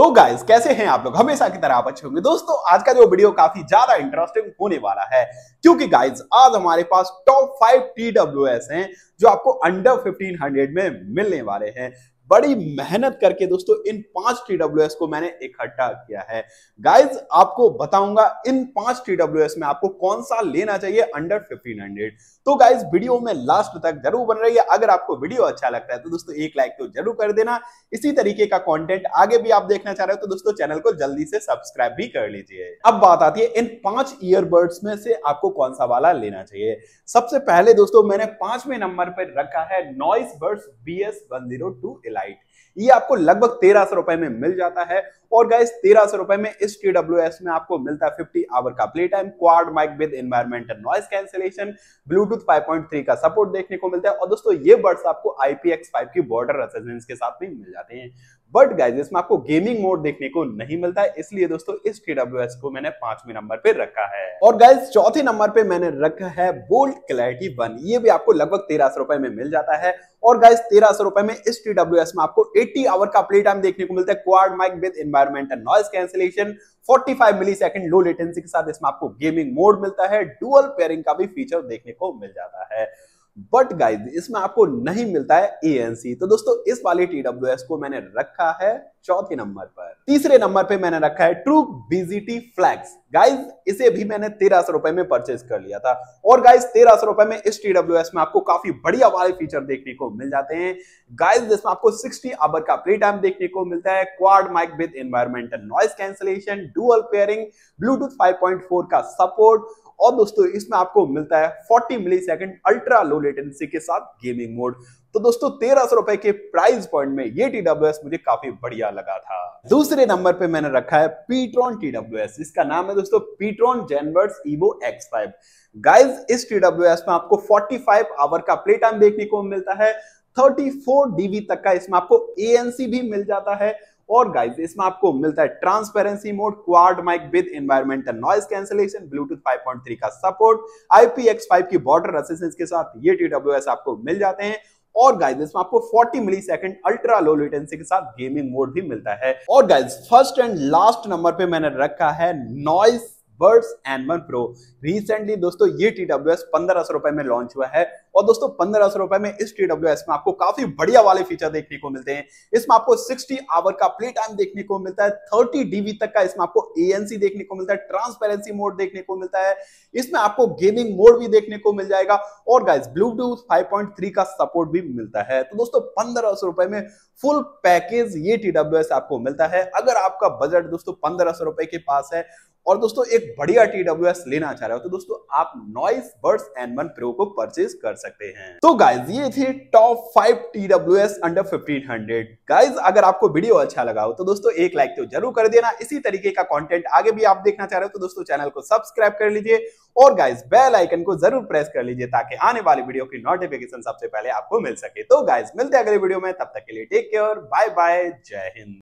तो गाइज कैसे हैं आप लोग हमेशा की तरह आप अच्छे होंगे दोस्तों आज का जो वीडियो काफी ज्यादा इंटरेस्टिंग होने वाला है क्योंकि गाइज आज हमारे पास टॉप फाइव टी हैं जो आपको अंडर 1500 में मिलने वाले हैं बड़ी मेहनत करके दोस्तों इन पांच टी को मैंने इकट्ठा किया है गाइज आपको बताऊंगा इन पांच टी में आपको कौन सा लेना चाहिए अंडर 1500 तो गाइज वीडियो में लास्ट तक जरूर बन रही है अगर आपको वीडियो अच्छा लगता है तो दोस्तों एक लाइक तो जरूर कर देना इसी तरीके का कंटेंट आगे भी आप देखना चाह रहे हो तो दोस्तों चैनल को जल्दी से सब्सक्राइब भी कर लीजिए अब बात आती है इन पांच ईयरबड्स में से आपको कौन सा वाला लेना चाहिए सबसे पहले दोस्तों मैंने पांचवें नंबर पर रखा है Noise Buds B S one zero two eleven lite ये आपको लगभग तेरह सौ रुपए में मिल जाता है और गाइस तेरह सौ रुपए में इस टी में आपको मिलता है 50 आवर का play time quad mic with environmental noise cancellation Bluetooth 5.3 का सपोर्ट देखने को मिलता है और दोस्तों ये बर्ड्स आपको IPX5 की बॉर्डर रेसिडेंस के साथ में मिल जाते हैं बट गाइज इसमें आपको गेमिंग मोड देखने को नहीं मिलता है इसलिए दोस्तों इस टी को मैंने पांचवें नंबर पे रखा है और गाइज चौथे नंबर पे मैंने रखा है बोल्ट क्लैरिटी वन ये भी आपको लगभग तेरह सौ रुपए में मिल जाता है और गाइस तेरह सौ रुपए में इस टी डब्ल्यू एस में आपको 80 आवर का प्ले टाइम देखने को मिलता है quad mic with environment and noise cancellation 45 millisecond low latency के साथ इसमें आपको गेमिंग मोड मिलता है डुअल पेयरिंग का भी फीचर देखने को मिल जाता है बट गाइज इसमें आपको नहीं मिलता है एएनसी तो दोस्तों इस वाले टीडब्ल्यू को मैंने रखा है चौथे नंबर पर तीसरे नंबर पे मैंने रखा है ट्रू बीजीटी फ्लैक्स गाइज इसे भी मैंने तेरह सौ रुपए में परचेज कर लिया था और गाइज तेरह सौ रुपए में इस टीडब्ल्यू में आपको काफी बढ़िया वाले फीचर देखने को मिल जाते हैं गाइज इसमें आपको सिक्सटी अबर का प्ले टाइम देखने को मिलता है quad mic with environmental noise cancellation dual pairing Bluetooth 5.4 का सपोर्ट और दोस्तों इसमें आपको मिलता है 40 millisecond ultra low latency के साथ गेमिंग मोड तो दोस्तों तेरह सौ रुपए के प्राइस पॉइंट में ये टी मुझे काफी बढ़िया लगा था दूसरे नंबर पे मैंने रखा है पीट्रॉन टी इसका नाम है दोस्तों pTron Zenbuds Evo X five guys इस टी में आपको 45 आवर का प्ले टाइम देखने को मिलता है 34 डीबी तक का इसमें आपको एएनसी भी मिल जाता है और गाइस इसमें आपको मिलता है transparency mode quad mic with environmental noise cancellation Bluetooth 5.3 का सपोर्ट IPX5 की बॉर्डर रेसिस्टेंस के साथ ये TWS आपको मिल जाते हैं और गाइस इसमें आपको 40 millisecond ultra low latency के साथ गेमिंग मोड भी मिलता है और guys first and last number पे मैंने रखा है Noise Buds and one pro recently दोस्तों ये टी 1500 रुपए में लॉन्च हुआ है और दोस्तों पंद्रह सौ रुपए में इस टी में आपको काफी बढ़िया वाले फीचर देखने को मिलते हैं इसमें आपको सिक्सटी आवर का प्ले टाइम देखने को मिलता है थर्टी डीबी तक का इसमें आपको एएनसी देखने को मिलता है ट्रांसपेरेंसी मोड देखने को मिलता है इसमें आपको गेमिंग मोड भी देखने को मिल जाएगा और गाइज ब्लूटूथ 5.3 का सपोर्ट भी मिलता है तो दोस्तों पंद्रह सौ रुपए में फुल पैकेज ये टी आपको मिलता है अगर आपका बजट दोस्तों पंद्रह सौ रुपए के पास है और दोस्तों एक बढ़िया टी लेना चाह रहे हो तो दोस्तों आप Noise Buds N one pro को परचेज कर सकते हैं तो गाइज ये थी top five T W S under fifteen hundred guys अगर आपको वीडियो अच्छा लगा हो तो दोस्तों एक लाइक तो जरूर कर देना इसी तरीके का कॉन्टेंट आगे भी आप देखना चाह रहे हो तो दोस्तों चैनल को सब्सक्राइब कर लीजिए और गाइज बेल आइकन को जरूर प्रेस कर लीजिए ताकि आने वाली वीडियो की नोटिफिकेशन सबसे पहले आपको मिल सके तो गाइज मिलते हैं अगले वीडियो में तब तक के लिए टेक केयर बाय बाय जय हिंद